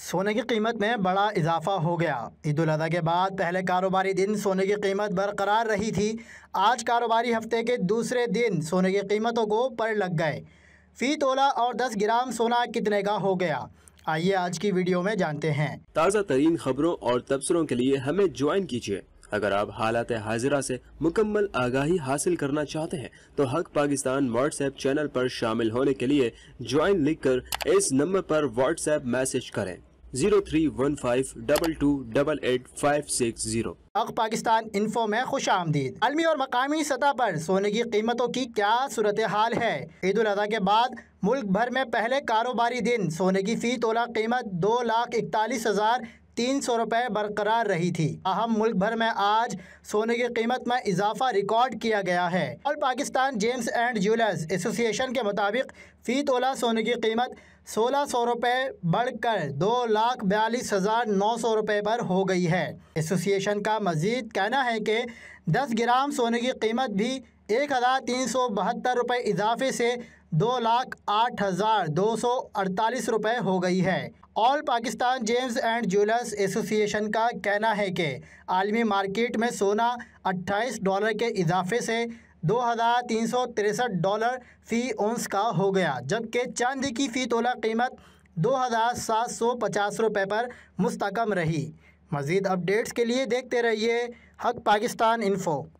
सोने की कीमत में बड़ा इजाफा हो गया ईद उजी के बाद पहले कारोबारी दिन सोने की कीमत बरकरार रही थी आज कारोबारी हफ्ते के दूसरे दिन सोने की कीमतों को पर लग गए फी तोला और 10 ग्राम सोना कितने का हो गया आइए आज की वीडियो में जानते हैं ताज़ा तरीन खबरों और तबसरों के लिए हमें ज्वाइन कीजिए अगर आप हालात हाजिरा से मुकम्मल आगाही हासिल करना चाहते हैं तो हक पाकिस्तान व्हाट्सएप चैनल पर शामिल होने के लिए ज्वाइन लिख कर इस नंबर पर व्हाट्सएप मैसेज करें zero three one five double two double eight five six zero Pakistan info में खुश आमदीद अलमी और मकामी सतह पर सोने की कीमतों की क्या सूरत हाल है ईद अजी के बाद मुल्क भर में पहले कारोबारी दिन सोने की फ़ी तोला कीमत दो लाख इकतालीस हज़ार तीन सौ रुपये बरकरार रही थी अहम मुल्क भर में आज सोने की कीमत में इजाफा रिकॉर्ड किया गया है और Pakistan gems and jewellers association के मुताबिक फ़ी तोला सोने की कीमत सोलह सौ रुपये बढ़कर दो लाख बयालीस हज़ार नौ सौ रुपये पर हो गई है एसोसिएशन का मजीद कहना है कि दस ग्राम सोने की कीमत भी एक हज़ार तीन सौ बहत्तर रुपये इजाफे से दो लाख आठ हज़ार दो सौ अड़तालीस रुपये हो गई है all Pakistan gems and jewellers association का कहना है कि आलमी मार्केट में सोना अट्ठाईस डॉलर के इजाफे से दो हज़ार तीन सौ तिरसठ डॉलर फ़ी ओंस का हो गया जबकि चांदी की फ़ी तोला कीमत दो हज़ार सात सौ पचास रुपये पर मुस्तकम रही मज़ीद अपडेट्स के लिए देखते रहिए हक पाकिस्तान इन्फो